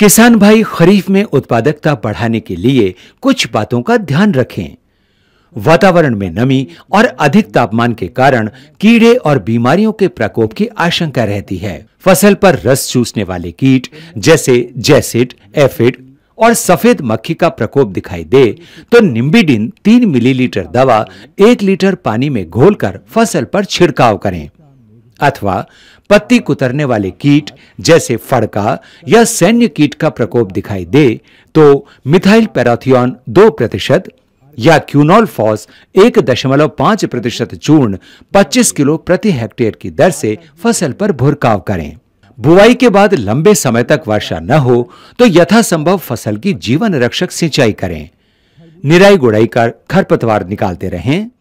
किसान भाई खरीफ में उत्पादकता बढ़ाने के लिए कुछ बातों का ध्यान रखें वातावरण में नमी और अधिक तापमान के कारण कीड़े और बीमारियों के प्रकोप की आशंका रहती है फसल पर रस चूसने वाले कीट जैसे जैसिड एफिड और सफेद मक्खी का प्रकोप दिखाई दे तो निम्बीडिन तीन मिलीलीटर दवा एक लीटर पानी में घोलकर फसल पर छिड़काव करें अथवा पत्ती कुतरने वाले कीट जैसे फड़का या सैन्य कीट का प्रकोप दिखाई दे तो मिथाइल पैराथियन दो प्रतिशत या क्यूनॉल फॉस एक दशमलव पांच प्रतिशत चूर्ण पच्चीस किलो प्रति हेक्टेयर की दर से फसल पर भुरकाव करें बुआई के बाद लंबे समय तक वर्षा न हो तो यथासंभव फसल की जीवन रक्षक सिंचाई करें निराई गुड़ाई कर खरपतवार निकालते रहें